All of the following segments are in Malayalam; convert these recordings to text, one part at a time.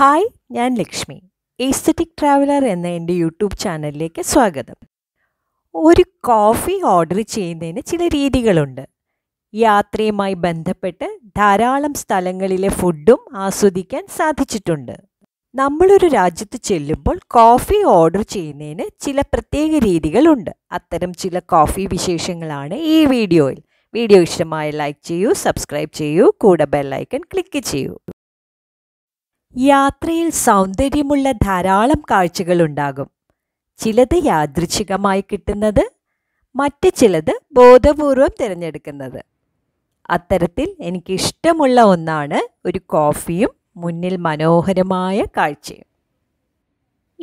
ഹായ് ഞാൻ ലക്ഷ്മി എസ്തറ്റിക് ട്രാവലർ എന്ന എൻ്റെ യൂട്യൂബ് ചാനലിലേക്ക് സ്വാഗതം ഒരു കോഫി ഓർഡർ ചെയ്യുന്നതിന് ചില രീതികളുണ്ട് യാത്രയുമായി ബന്ധപ്പെട്ട് ധാരാളം സ്ഥലങ്ങളിലെ ഫുഡും ആസ്വദിക്കാൻ സാധിച്ചിട്ടുണ്ട് നമ്മളൊരു രാജ്യത്ത് ചെല്ലുമ്പോൾ കോഫി ഓർഡർ ചെയ്യുന്നതിന് ചില പ്രത്യേക രീതികളുണ്ട് അത്തരം ചില കോഫി വിശേഷങ്ങളാണ് ഈ വീഡിയോയിൽ വീഡിയോ ഇഷ്ടമായ ലൈക്ക് ചെയ്യൂ സബ്സ്ക്രൈബ് ചെയ്യൂ കൂടെ ബെല്ലൈക്കൺ ക്ലിക്ക് ചെയ്യൂ യാത്രയിൽ സൗന്ദര്യമുള്ള ധാരാളം കാഴ്ചകളുണ്ടാകും ചിലത് യാദൃച്ഛികമായി കിട്ടുന്നത് മറ്റ് ചിലത് ബോധപൂർവം തിരഞ്ഞെടുക്കുന്നത് അത്തരത്തിൽ എനിക്കിഷ്ടമുള്ള ഒന്നാണ് ഒരു കോഫിയും മുന്നിൽ മനോഹരമായ കാഴ്ചയും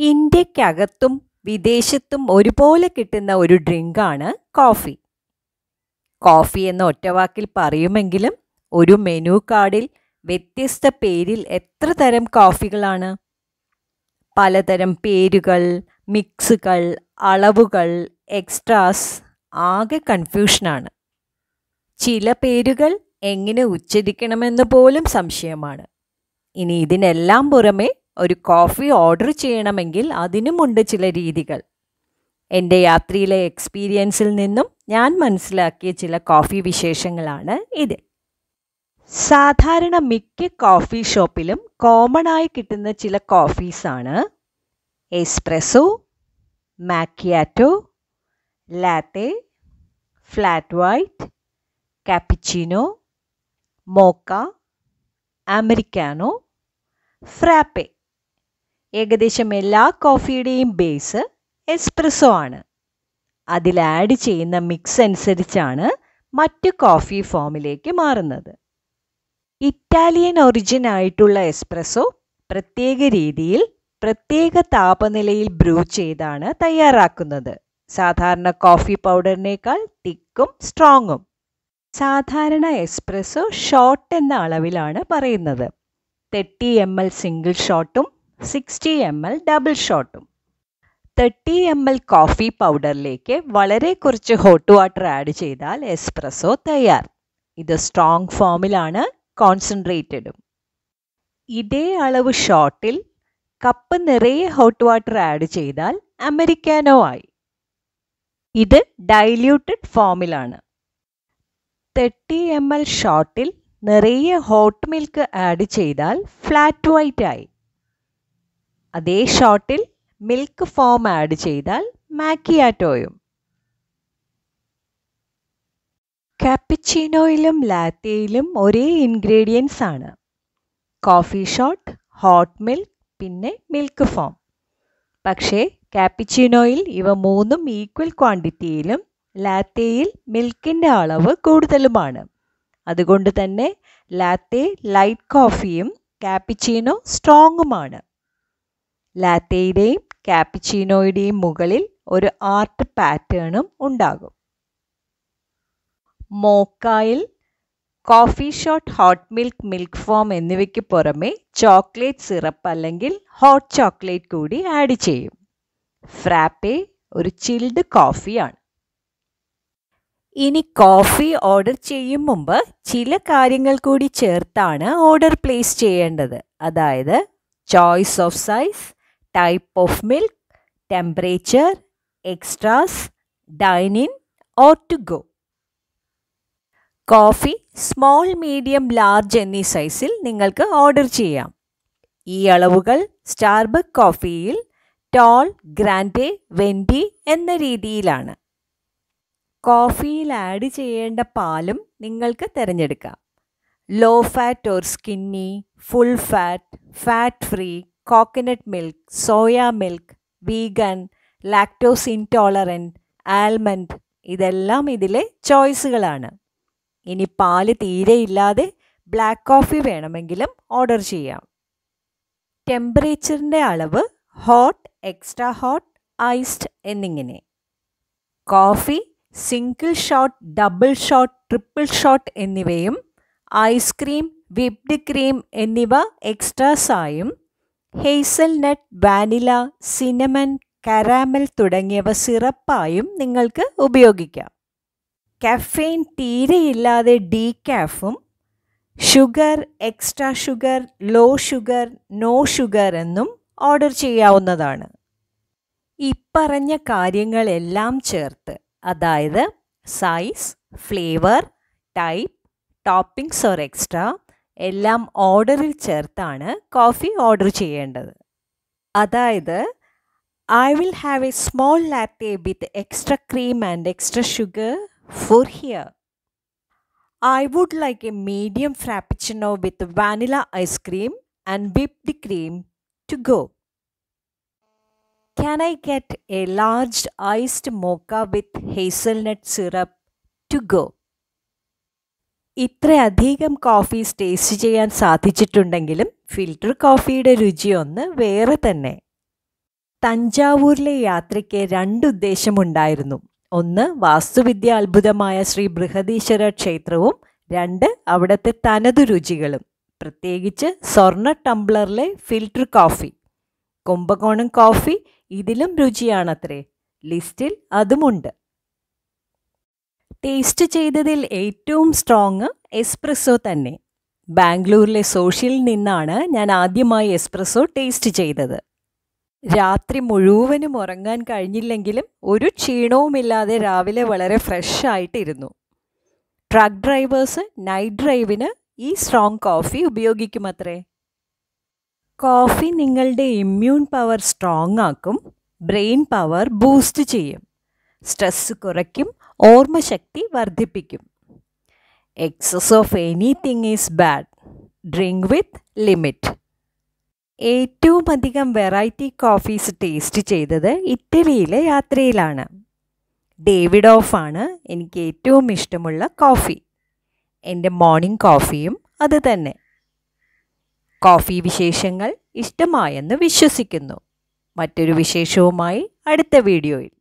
ഇന്ത്യക്കകത്തും വിദേശത്തും ഒരുപോലെ കിട്ടുന്ന ഒരു ഡ്രിങ്കാണ് കോഫി കോഫി എന്ന ഒറ്റവാക്കിൽ പറയുമെങ്കിലും ഒരു മെനു കാർഡിൽ വ്യത്യസ്ത പേരിൽ എത്ര തരം കോഫികളാണ് പലതരം പേരുകൾ മിക്സുകൾ അളവുകൾ എക്സ്ട്രാസ് ആകെ കൺഫ്യൂഷനാണ് ചില പേരുകൾ എങ്ങനെ ഉച്ചരിക്കണമെന്ന് പോലും സംശയമാണ് ഇനി ഇതിനെല്ലാം പുറമെ ഒരു കോഫി ഓർഡർ ചെയ്യണമെങ്കിൽ അതിനുമുണ്ട് ചില രീതികൾ എൻ്റെ യാത്രയിലെ എക്സ്പീരിയൻസിൽ നിന്നും ഞാൻ മനസ്സിലാക്കിയ ചില കോഫി വിശേഷങ്ങളാണ് ഇത് സാധാരണ മിക്ക കോഫി ഷോപ്പിലും കോമൺ ആയി കിട്ടുന്ന ചില കോഫീസാണ് espresso macchiato latte flat white cappuccino mocha americano frappe ഏകദേശം എല്ലാ കോഫിയുടെയും ബേസ് എസ്പ്രസോ ആണ് അതിൽ ആഡ് ചെയ്യുന്ന മിക്സ് അനുസരിച്ചാണ് മറ്റ് കോഫി ഫോമിലേക്ക് മാറുന്നത് ഇറ്റാലിയൻ ഒറിജിൻ ആയിട്ടുള്ള എസ്പ്രസ്സോ പ്രത്യേക രീതിയിൽ പ്രത്യേക താപനിലയിൽ ബ്രൂ ചെയ്താണ് തയ്യാറാക്കുന്നത് സാധാരണ കോഫി പൗഡറിനേക്കാൾ തിക്കും സ്ട്രോങ്ങും സാധാരണ എസ്പ്രസ്സോ ഷോട്ട് എന്ന അളവിലാണ് പറയുന്നത് തേർട്ടി എം എൽ സിംഗിൾ ഷോട്ടും സിക്സ്റ്റി എം എൽ ഡബിൾ ഷോട്ടും തേർട്ടി എം എൽ കോഫി പൗഡറിലേക്ക് വളരെ കുറച്ച് ഹോട്ട് വാട്ടർ ആഡ് ചെയ്താൽ എസ്പ്രസ്സോ തയ്യാർ ഇത് സ്ട്രോങ് ഫോമിലാണ് കോൺസെൻട്രേറ്റഡും ഇതേ അളവ് ഷോട്ടിൽ കപ്പ് നിറയെ ഹോട്ട് വാട്ടർ ആഡ് ചെയ്താൽ അമേരിക്കാനോ ആയി ഇത് ഡൈല്യൂട്ടഡ് ഫോമിലാണ് തേർട്ടി എം എൽ ഷോട്ടിൽ നിറയെ ഹോട്ട് മിൽക്ക് ആഡ് ചെയ്താൽ ഫ്ലാറ്റ് വൈറ്റ് ആയി അതേ ഷോട്ടിൽ മിൽക്ക് ഫോം ആഡ് ചെയ്താൽ മാക്കിയാറ്റോയും കാപ്പിച്ചീനോയിലും ലാത്തയിലും ഒരേ ഇൻഗ്രീഡിയൻസ് ആണ് കോഫി ഷോട്ട് ഹോട്ട് മിൽക്ക് പിന്നെ മിൽക്ക് ഫോം പക്ഷേ കാപ്പിച്ചീനോയിൽ ഇവ മൂന്നും ഈക്വൽ ക്വാണ്ടിറ്റിയിലും ലാത്തയിൽ മിൽക്കിൻ്റെ അളവ് കൂടുതലുമാണ് അതുകൊണ്ട് തന്നെ ലാത്തെ ലൈറ്റ് കോഫിയും കാപ്പിച്ചീനോ സ്ട്രോങ്ങുമാണ് ലാത്തയുടെയും കാപ്പിച്ചീനോയുടെയും മുകളിൽ ഒരു ആർട്ട് പാറ്റേണും ഉണ്ടാകും മോക്കായിൽ coffee shot hot milk milk foam എന്നിവയ്ക്ക് പുറമെ ചോക്ലേറ്റ് സിറപ്പ് അല്ലെങ്കിൽ ഹോട്ട് ചോക്ലേറ്റ് കൂടി ആഡ് ചെയ്യും ഫ്രാപ്പെ ഒരു ചിൽഡ് കോഫിയാണ് ഇനി കോഫി ഓർഡർ ചെയ്യും മുമ്പ് ചില കാര്യങ്ങൾ കൂടി ചേർത്താണ് ഓർഡർ പ്ലേസ് ചെയ്യേണ്ടത് അതായത് choice of size type of milk temperature extras dine in or to go coffee small medium large എന്നീ സൈസിൽ നിങ്ങൾക്ക് ഓർഡർ ചെയ്യാം ഈ അളവുകൾ സ്റ്റാർബക്ക് കോഫിയിൽ ടോൾ ഗ്രാൻഡെ വെൻഡി എന്ന രീതിയിലാണ് കോഫിയിൽ ആഡ് ചെയ്യേണ്ട പാലും നിങ്ങൾക്ക് തിരഞ്ഞെടുക്കാം low fat or skinny full fat fat free coconut milk soya milk vegan lactose intolerant almond ഇതെല്ലാം ഇതിലെ ചോയ്സുകളാണ് ഇനി പാല് തീരെയില്ലാതെ ബ്ലാക്ക് കോഫി വേണമെങ്കിലും ഓർഡർ ചെയ്യാം ടെമ്പറേച്ചറിൻ്റെ അളവ് ഹോട്ട് എക്സ്ട്രാ ഹോട്ട് ഐസ്ഡ് എന്നിങ്ങനെ coffee single shot double shot triple shot എന്നിവയും ഐസ്ക്രീം വിപ്ഡ് ക്രീം എന്നിവ എക്സ്ട്രാസായും ഹേസൽനട്ട് വാനില സിനമൻ കരാമൽ തുടങ്ങിയവ സിറപ്പായും നിങ്ങൾക്ക് ഉപയോഗിക്കാം കഫെയിൻ തീരെയില്ലാതെ ഡീകാഫും sugar extra sugar low sugar no sugar എന്നും ഓർഡർ ചെയ്യാവുന്നതാണ് ഇപ്പറഞ്ഞ കാര്യങ്ങളെല്ലാം ചേർത്ത് അതായത് size flavour type toppings or extra എല്ലാം ഓർഡറിൽ ചേർത്താണ് കോഫി ഓർഡർ ചെയ്യേണ്ടത് അതായത് I will have a small latte with extra cream and extra sugar for here. I would like a medium frappuccino with vanilla ice cream and whipped cream to go. Can I get a large iced mocha with hazelnut syrup to go? Itre adhigam coffee ഇത്രയധികം കോഫീസ് ടേസ്റ്റ് ചെയ്യാൻ സാധിച്ചിട്ടുണ്ടെങ്കിലും ഫിൽറ്റർ കോഫിയുടെ vera ഒന്ന് വേറെ തന്നെ തഞ്ചാവൂരിലെ യാത്രയ്ക്ക് രണ്ടുദ്ദേശമുണ്ടായിരുന്നു ഒന്ന് വാസ്തുവിദ്യ അത്ഭുതമായ ശ്രീ ബൃഹദീശ്വര ക്ഷേത്രവും രണ്ട് അവിടുത്തെ തനതു രുചികളും പ്രത്യേകിച്ച് സ്വർണ്ണ ടംബ്ലറിലെ ഫിൽറ്റർ കോഫി കുംഭകോണം കോഫി ഇതിലും രുചിയാണത്രേ ലിസ്റ്റിൽ അതുമുണ്ട് ടേസ്റ്റ് ചെയ്തതിൽ ഏറ്റവും സ്ട്രോങ് എസ്പ്രസ്സോ തന്നെ ബാംഗ്ലൂരിലെ സോഷ്യലിൽ നിന്നാണ് ഞാൻ ആദ്യമായി എസ്പ്രസ്സോ ടേസ്റ്റ് ചെയ്തത് രാത്രി മുഴുവനും ഉറങ്ങാൻ കഴിഞ്ഞില്ലെങ്കിലും ഒരു ക്ഷീണവുമില്ലാതെ രാവിലെ വളരെ ഫ്രഷ് ആയിട്ടിരുന്നു ട്രക്ക് ഡ്രൈവേഴ്സ് നൈറ്റ് ഡ്രൈവിന് ഈ സ്ട്രോങ് കോഫി ഉപയോഗിക്കുമത്രേ കോഫി നിങ്ങളുടെ ഇമ്മ്യൂൺ പവർ സ്ട്രോങ് ആക്കും ബ്രെയിൻ പവർ ബൂസ്റ്റ് ചെയ്യും സ്ട്രെസ് കുറയ്ക്കും ഓർമ്മശക്തി വർദ്ധിപ്പിക്കും excess of anything is bad drink with limit ഏറ്റവും അധികം വെറൈറ്റി കോഫീസ് ടേസ്റ്റ് ചെയ്തത് ഇറ്റലിയിലെ യാത്രയിലാണ് ഡേവിഡ് ഓഫ് ആണ് എനിക്ക് ഏറ്റവും ഇഷ്ടമുള്ള കോഫി എൻ്റെ മോർണിംഗ് കോഫിയും അത് തന്നെ കോഫി വിശേഷങ്ങൾ ഇഷ്ടമായെന്ന് വിശ്വസിക്കുന്നു മറ്റൊരു വിശേഷവുമായി അടുത്ത വീഡിയോയിൽ